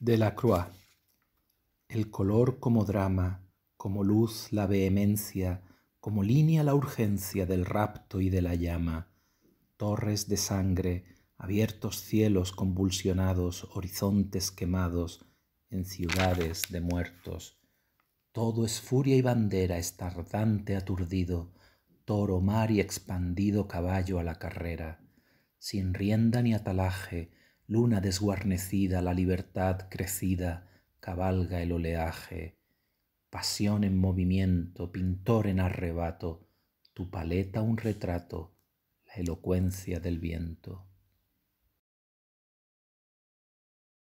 de la Croix. El color como drama, como luz la vehemencia, como línea la urgencia del rapto y de la llama. Torres de sangre, abiertos cielos convulsionados, horizontes quemados, en ciudades de muertos. Todo es furia y bandera, estardante aturdido, toro, mar y expandido caballo a la carrera. Sin rienda ni atalaje, luna desguarnecida, la libertad crecida, cabalga el oleaje, pasión en movimiento, pintor en arrebato, tu paleta un retrato, la elocuencia del viento.